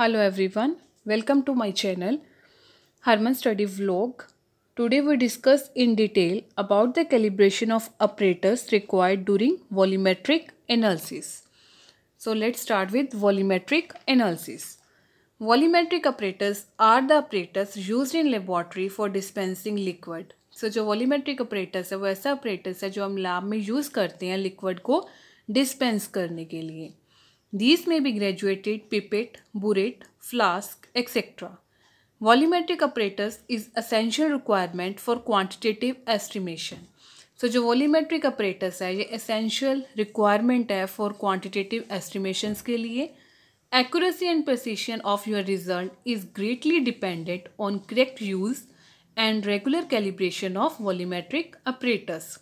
Hello everyone welcome to my channel Harman study vlog today we discuss in detail about the calibration of apparatus required during volumetric analysis so let's start with volumetric analysis volumetric apparatus are the apparatus use in laboratory for dispensing liquid so जो volumetric operators है वो ऐसा operators है जो हम lab में use करते हैं लिक्विड को डिस्पेंस करने के लिए These may be graduated pipette, burette, flask, etc. Volumetric apparatus is essential requirement for quantitative estimation. So, जो volumetric apparatus is essential requirement for quantitative estimations के लिए. Accuracy and precision of your result is greatly dependent on correct use and regular calibration of volumetric apparatus.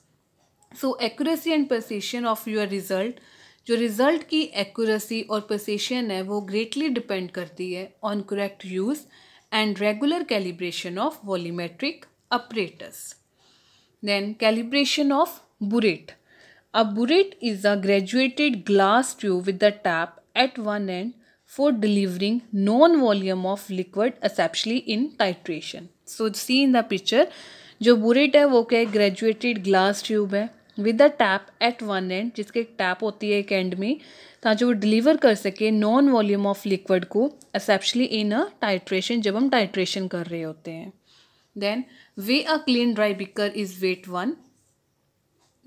So, accuracy and precision of your result जो result की accuracy और precision है वो greatly depend करती है on correct use and regular calibration of volumetric apparatus then calibration of burette a burette is a graduated glass tube with the tap at one end for delivering known volume of liquid especially in titration so see in the picture जो burette है वो क्या है graduated glass tube है with a tap at one and जिसके एक tap होती है एक एंड में ताकि वो डिलीवर कर सके नॉन वॉल्यूम ऑफ लिक्विड को एक्सेप्शली इन अ टाइट्रेशन जब हम टाइट्रेशन कर रहे होते हैं then weigh a clean dry beaker is weight one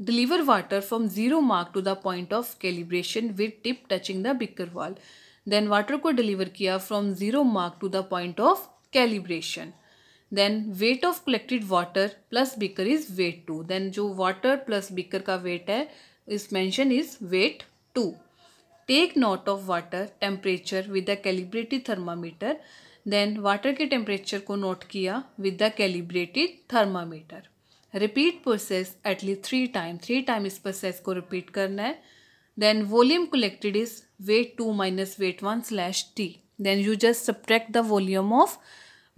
deliver water from zero mark to the point of calibration with tip touching the beaker wall then water को deliver किया from zero mark to the point of calibration then weight of collected water plus beaker is weight two then जो water plus beaker का weight है is mentioned is weight two take note of water temperature with the calibrated thermometer then water के temperature को note किया with the calibrated thermometer repeat process at least three time three time इस process को repeat करना है then volume collected is weight two minus weight one slash T then you just subtract the volume of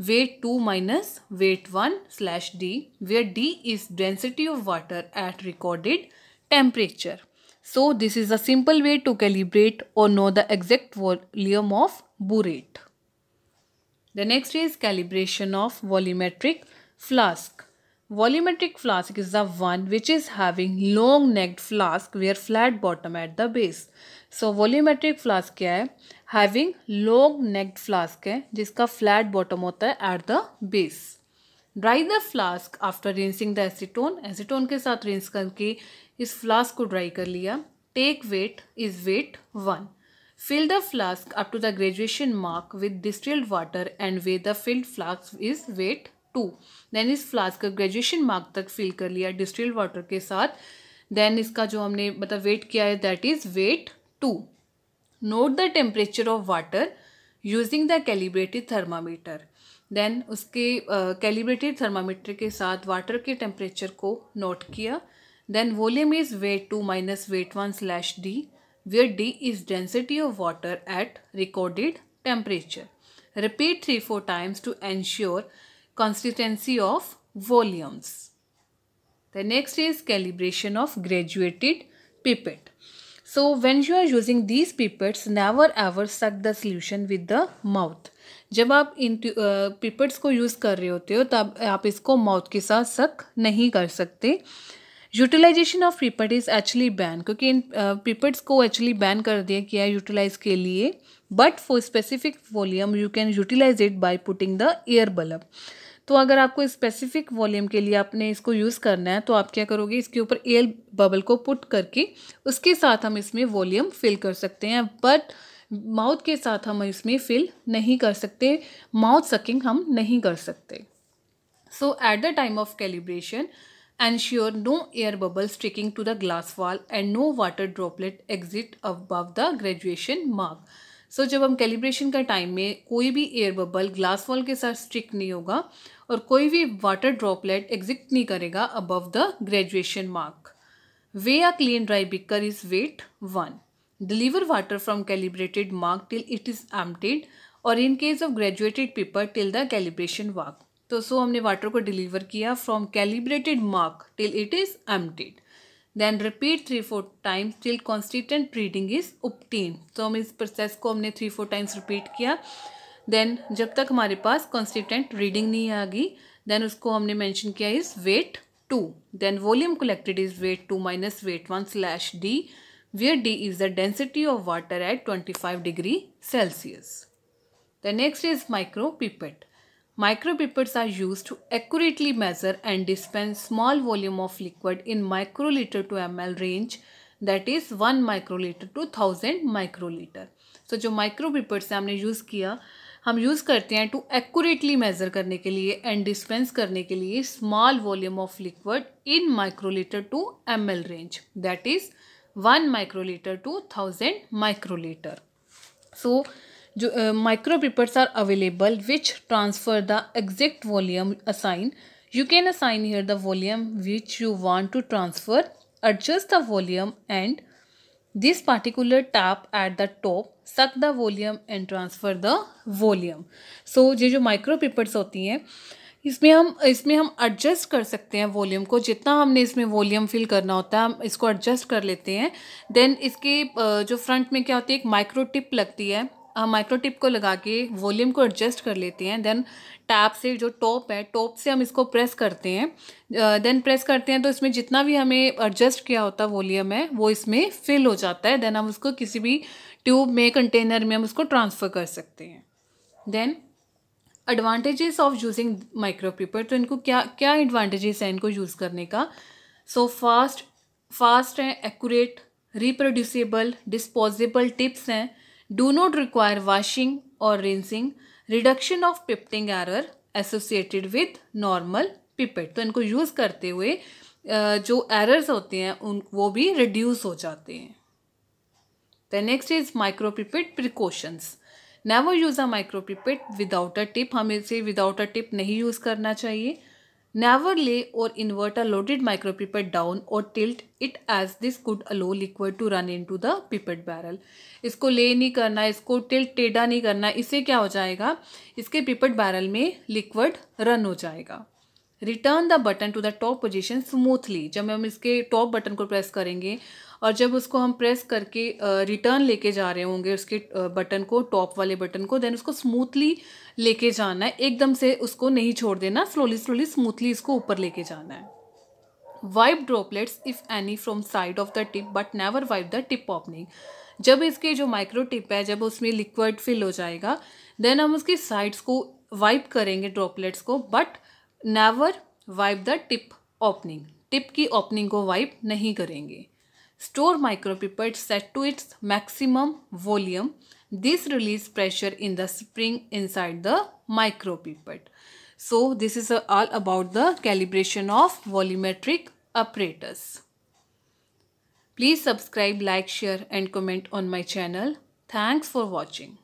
weight 2 minus weight 1 slash D where D is density of water at recorded temperature. So this is a simple way to calibrate or know the exact volume of burette. The next is calibration of volumetric flask. Volumetric flask is the one which is having long necked flask where flat bottom at the base. So volumetric flask क्या है having long necked flask है जिसका flat bottom होता है at the base dry the flask after rinsing the acetone acetone के साथ rinse करके इस फ्लास्क को ड्राई कर लिया take weight is weight one fill the flask up to the graduation mark with distilled water and weigh the filled flask is weight two then इस flask का graduation mark तक fill कर लिया distil water के साथ then इसका जो हमने मतलब वेट किया है that is weight two note the temperature of water using the calibrated thermometer then उसके कैलिब्रेटेड uh, थर्मामीटर के साथ वाटर के टेम्परेचर को नोट किया then volume is weight two minus weight one slash D where D is density of water at recorded temperature repeat three four times to ensure constituency of volumes. The next is calibration of graduated pipette. So when you are using these pipettes, never ever suck the solution with the mouth. जब आप इन pipettes को use कर रहे होते हो तब आप इसको माउथ के साथ सक नहीं कर सकते utilization of pipette is actually ban क्योंकि इन पिपट्स को एक्चुअली बैन कर दिया गया है यूटिलाइज के लिए but for specific volume you can utilize it by putting the air bulb तो अगर आपको स्पेसिफिक वॉल्यूम के लिए आपने इसको यूज़ करना है तो आप क्या करोगे इसके ऊपर एयर बबल को पुट करके उसके साथ हम इसमें वॉल्यूम फिल कर सकते हैं बट माउथ के साथ हम इसमें फिल नहीं कर सकते माउथ सकिंग हम नहीं कर सकते so at the time of calibration ensure no air bubble sticking to the glass wall and no water droplet exit above the graduation mark so so, जब हम कैलिब्रेशन का टाइम में कोई भी एयर बबल ग्लास वॉल के साथ streak नहीं होगा और कोई भी वाटर ड्रॉपलेट एग्जिट नहीं करेगा above the graduation mark weigh a clean dry beaker is weight one deliver water from calibrated mark till it is emptied और in case of graduated pipette till the calibration mark तो so हमने water को deliver किया from calibrated mark till it is emptied then repeat three four times till constant reading is obtained तो हम इस process को हमने थ्री फोर टाइम्स रिपीट किया देन जब तक हमारे पास कॉन्स्टिटेंट रीडिंग नहीं आ गई देन उसको हमने मैंशन किया is weight two then volume collected is weight two minus weight one slash d d is the density of water at twenty five degree Celsius the next is micropipette Micropipettes are used to accurately measure and dispense small volume of liquid in microliter to ml range that is 1 microliter to 1000 microliter. So जो micropipettes हमने use किया हम use करते हैं to accurately measure करने के लिए and dispense करने के लिए small volume of liquid in microlitre to M L range that is one microlitre to thousand microlitre so जो micro pipettes are available which transfer the exact volume assign you can assign here the volume which you want to transfer adjust the volume and this particular tap at the top suck the volume and transfer the volume so ये जो micro papers होती हैं इसमें हम इसमें हम adjust कर सकते हैं वॉल्यूम को जितना हमने इसमें वॉल्यूम फिल करना होता है हम इसको एडजस्ट कर लेते हैं देन इसके जो फ्रंट में क्या होती है एक माइक्रो टिप लगती है हम माइक्रो टिप को लगा के वॉल्यूम को एडजस्ट कर लेते हैं देन टैप से जो टॉप है टॉप से हम इसको प्रेस करते हैं देन प्रेस करते हैं तो इसमें जितना भी हमें एडजस्ट किया होता है वॉल्यूम है वो इसमें फिल हो जाता है देन हम उसको किसी भी ट्यूब में कंटेनर में हम उसको ट्रांसफ़र कर सकते हैं then advantages of using micro pipette तो इनको क्या क्या एडवांटेजेस हैं इनको यूज़ करने का सो फास्ट फास्ट हैं एक्यूरेट रिप्रोड्यूसेबल डिस्पोजेबल टिप्स हैं do not require washing or rinsing, reduction of pipetting error associated with normal pipette. तो इनको यूज़ करते हुए uh, जो एरर्स होते हैं उन वो भी रिड्यूस हो जाते हैं the next is micropipette precautions never use a micropipette without a tip हमें से विदाउट अ टिप नहीं यूज़ करना चाहिए Never lay or invert a loaded micro pipette down or tilt it as this could allow liquid to run into the pipette barrel. इसको ले नहीं करना इसको tilt टेढ़ा नहीं करना इससे क्या हो जाएगा इसके pipette barrel में liquid run हो जाएगा return the button to the top position smoothly जब हम इसके टॉप बटन को प्रेस करेंगे और जब उसको हम प्रेस करके रिटर्न uh, लेके जा रहे होंगे उसके बटन को टॉप वाले बटन को देन उसको स्मूथली लेके जाना है एकदम से उसको नहीं छोड़ देना स्लोली स्लोली स्मूथली इसको ऊपर लेके जाना है wipe droplets if any from side of the tip but never wipe the tip opening जब इसके जो माइक्रो टिप है जब उसमें लिक्विड फिल हो जाएगा देन हम उसकी साइड्स को वाइप करेंगे ड्रॉपलेट्स को but never wipe the tip opening tip की ओपनिंग को वाइप नहीं करेंगे store micropipette set to its maximum volume this release pressure in the spring inside the micropipette so this is all about the calibration of volumetric apparatus Please subscribe like share and comment on my channel thanks for watching